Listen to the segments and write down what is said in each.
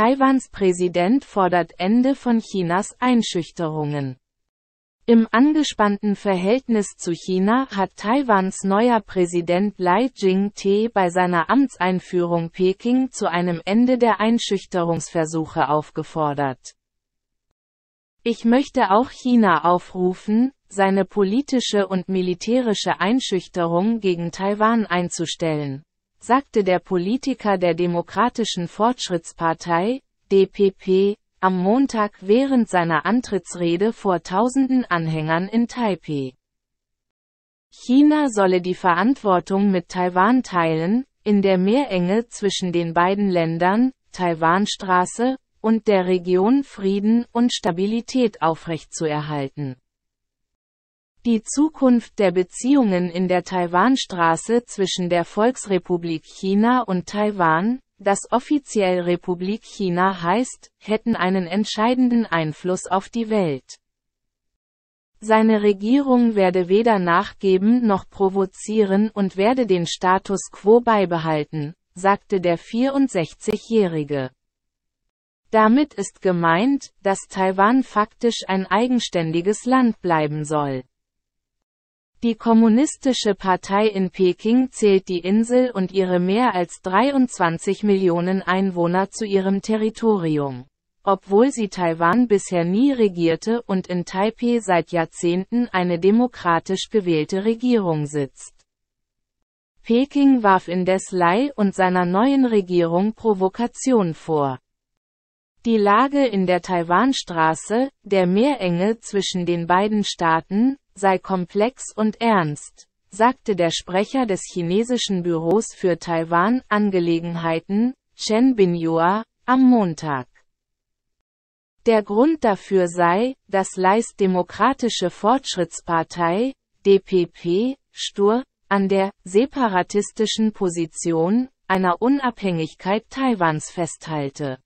Taiwans Präsident fordert Ende von Chinas Einschüchterungen. Im angespannten Verhältnis zu China hat Taiwans neuer Präsident Lai Jing-te bei seiner Amtseinführung Peking zu einem Ende der Einschüchterungsversuche aufgefordert. Ich möchte auch China aufrufen, seine politische und militärische Einschüchterung gegen Taiwan einzustellen sagte der Politiker der Demokratischen Fortschrittspartei, DPP, am Montag während seiner Antrittsrede vor tausenden Anhängern in Taipei. China solle die Verantwortung mit Taiwan teilen, in der Meerenge zwischen den beiden Ländern, Taiwanstraße, und der Region Frieden und Stabilität aufrechtzuerhalten. Die Zukunft der Beziehungen in der Taiwanstraße zwischen der Volksrepublik China und Taiwan, das offiziell Republik China heißt, hätten einen entscheidenden Einfluss auf die Welt. Seine Regierung werde weder nachgeben noch provozieren und werde den Status quo beibehalten, sagte der 64-Jährige. Damit ist gemeint, dass Taiwan faktisch ein eigenständiges Land bleiben soll. Die Kommunistische Partei in Peking zählt die Insel und ihre mehr als 23 Millionen Einwohner zu ihrem Territorium. Obwohl sie Taiwan bisher nie regierte und in Taipeh seit Jahrzehnten eine demokratisch gewählte Regierung sitzt. Peking warf indes Lai und seiner neuen Regierung Provokation vor. Die Lage in der Taiwanstraße, der Meerenge zwischen den beiden Staaten, sei komplex und ernst, sagte der Sprecher des chinesischen Büros für Taiwan-Angelegenheiten, Chen Binyua, am Montag. Der Grund dafür sei, dass Leist Demokratische Fortschrittspartei, DPP, stur, an der separatistischen Position einer Unabhängigkeit Taiwans festhalte.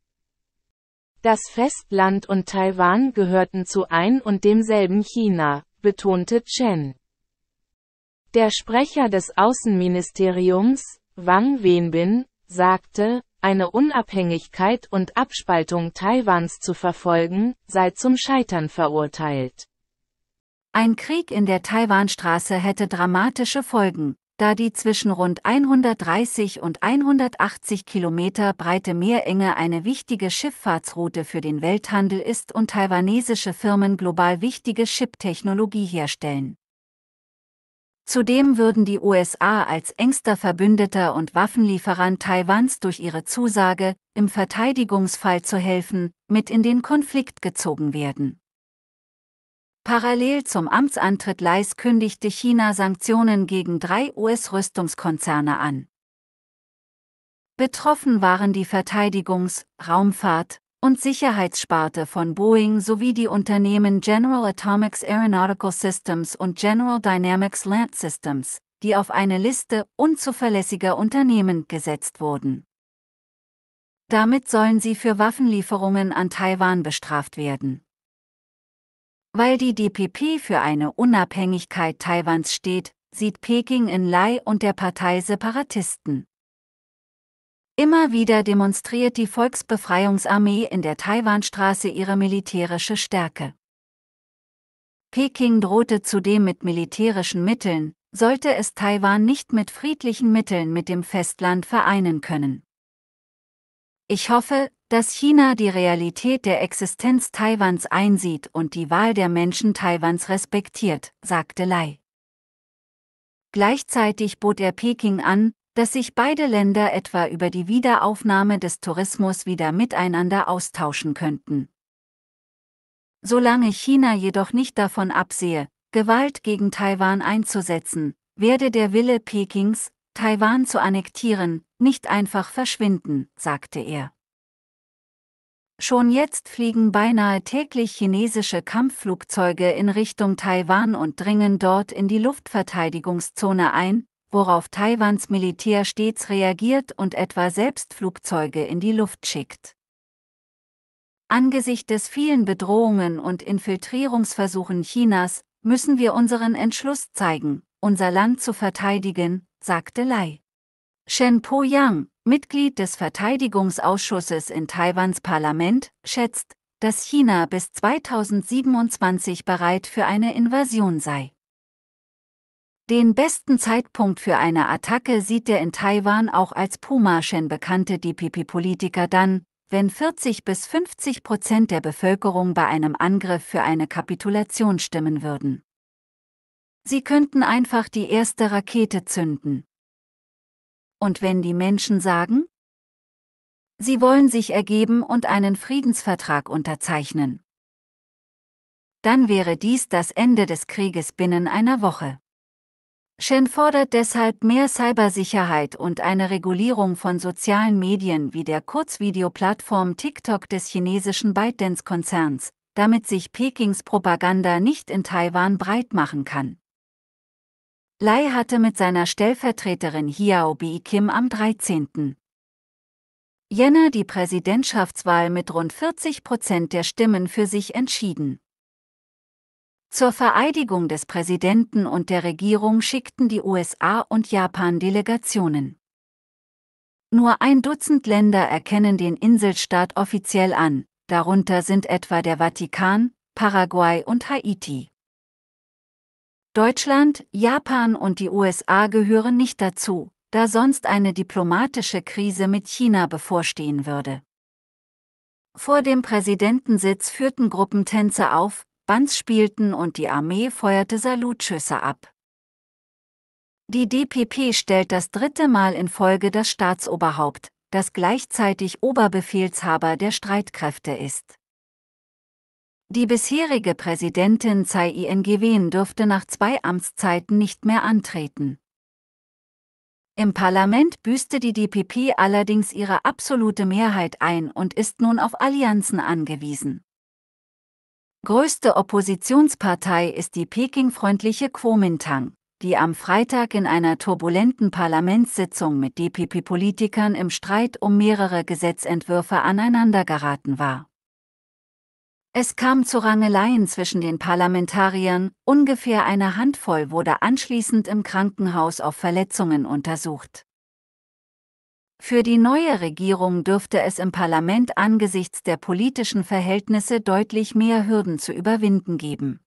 Das Festland und Taiwan gehörten zu ein und demselben China, betonte Chen. Der Sprecher des Außenministeriums, Wang Wenbin, sagte, eine Unabhängigkeit und Abspaltung Taiwans zu verfolgen, sei zum Scheitern verurteilt. Ein Krieg in der Taiwanstraße hätte dramatische Folgen da die zwischen rund 130 und 180 Kilometer breite Meerenge eine wichtige Schifffahrtsroute für den Welthandel ist und taiwanesische Firmen global wichtige Chip-Technologie herstellen. Zudem würden die USA als engster Verbündeter und Waffenlieferant Taiwans durch ihre Zusage, im Verteidigungsfall zu helfen, mit in den Konflikt gezogen werden. Parallel zum Amtsantritt Leis kündigte China Sanktionen gegen drei US-Rüstungskonzerne an. Betroffen waren die Verteidigungs-, Raumfahrt- und Sicherheitssparte von Boeing sowie die Unternehmen General Atomics Aeronautical Systems und General Dynamics Land Systems, die auf eine Liste unzuverlässiger Unternehmen gesetzt wurden. Damit sollen sie für Waffenlieferungen an Taiwan bestraft werden. Weil die DPP für eine Unabhängigkeit Taiwans steht, sieht Peking in Lai und der Partei Separatisten. Immer wieder demonstriert die Volksbefreiungsarmee in der Taiwanstraße ihre militärische Stärke. Peking drohte zudem mit militärischen Mitteln, sollte es Taiwan nicht mit friedlichen Mitteln mit dem Festland vereinen können. Ich hoffe, dass China die Realität der Existenz Taiwans einsieht und die Wahl der Menschen Taiwans respektiert, sagte Lai. Gleichzeitig bot er Peking an, dass sich beide Länder etwa über die Wiederaufnahme des Tourismus wieder miteinander austauschen könnten. Solange China jedoch nicht davon absehe, Gewalt gegen Taiwan einzusetzen, werde der Wille Pekings, Taiwan zu annektieren, nicht einfach verschwinden, sagte er. Schon jetzt fliegen beinahe täglich chinesische Kampfflugzeuge in Richtung Taiwan und dringen dort in die Luftverteidigungszone ein, worauf Taiwans Militär stets reagiert und etwa selbst Flugzeuge in die Luft schickt. Angesichts des vielen Bedrohungen und Infiltrierungsversuchen Chinas müssen wir unseren Entschluss zeigen, unser Land zu verteidigen, sagte Lai. Shen Po Yang, Mitglied des Verteidigungsausschusses in Taiwans Parlament, schätzt, dass China bis 2027 bereit für eine Invasion sei. Den besten Zeitpunkt für eine Attacke sieht der in Taiwan auch als Puma-Shen bekannte DPP-Politiker dann, wenn 40 bis 50 Prozent der Bevölkerung bei einem Angriff für eine Kapitulation stimmen würden. Sie könnten einfach die erste Rakete zünden. Und wenn die Menschen sagen? Sie wollen sich ergeben und einen Friedensvertrag unterzeichnen. Dann wäre dies das Ende des Krieges binnen einer Woche. Shen fordert deshalb mehr Cybersicherheit und eine Regulierung von sozialen Medien wie der Kurzvideoplattform TikTok des chinesischen ByteDance-Konzerns, damit sich Pekings Propaganda nicht in Taiwan breit machen kann. Lai hatte mit seiner Stellvertreterin Hiao Hiaobi Kim am 13. Jänner die Präsidentschaftswahl mit rund 40 Prozent der Stimmen für sich entschieden. Zur Vereidigung des Präsidenten und der Regierung schickten die USA und Japan Delegationen. Nur ein Dutzend Länder erkennen den Inselstaat offiziell an, darunter sind etwa der Vatikan, Paraguay und Haiti. Deutschland, Japan und die USA gehören nicht dazu, da sonst eine diplomatische Krise mit China bevorstehen würde. Vor dem Präsidentensitz führten Gruppentänze auf, Bands spielten und die Armee feuerte Salutschüsse ab. Die DPP stellt das dritte Mal in Folge das Staatsoberhaupt, das gleichzeitig Oberbefehlshaber der Streitkräfte ist. Die bisherige Präsidentin Tsai Ing-wen durfte nach zwei Amtszeiten nicht mehr antreten. Im Parlament büßte die DPP allerdings ihre absolute Mehrheit ein und ist nun auf Allianzen angewiesen. Größte Oppositionspartei ist die Peking-freundliche Kuomintang, die am Freitag in einer turbulenten Parlamentssitzung mit DPP-Politikern im Streit um mehrere Gesetzentwürfe aneinandergeraten war. Es kam zu Rangeleien zwischen den Parlamentariern, ungefähr eine Handvoll wurde anschließend im Krankenhaus auf Verletzungen untersucht. Für die neue Regierung dürfte es im Parlament angesichts der politischen Verhältnisse deutlich mehr Hürden zu überwinden geben.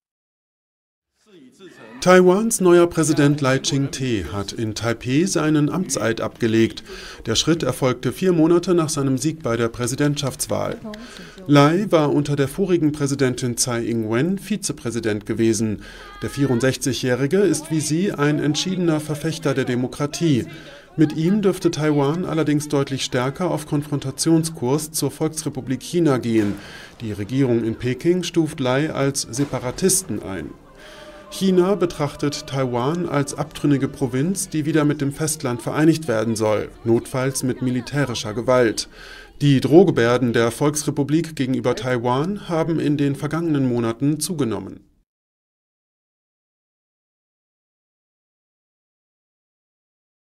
Taiwans neuer Präsident Lai Ching-te hat in Taipeh seinen Amtseid abgelegt. Der Schritt erfolgte vier Monate nach seinem Sieg bei der Präsidentschaftswahl. Lai war unter der vorigen Präsidentin Tsai Ing-wen Vizepräsident gewesen. Der 64-Jährige ist wie sie ein entschiedener Verfechter der Demokratie. Mit ihm dürfte Taiwan allerdings deutlich stärker auf Konfrontationskurs zur Volksrepublik China gehen. Die Regierung in Peking stuft Lai als Separatisten ein. China betrachtet Taiwan als abtrünnige Provinz, die wieder mit dem Festland vereinigt werden soll, notfalls mit militärischer Gewalt. Die Drohgebärden der Volksrepublik gegenüber Taiwan haben in den vergangenen Monaten zugenommen.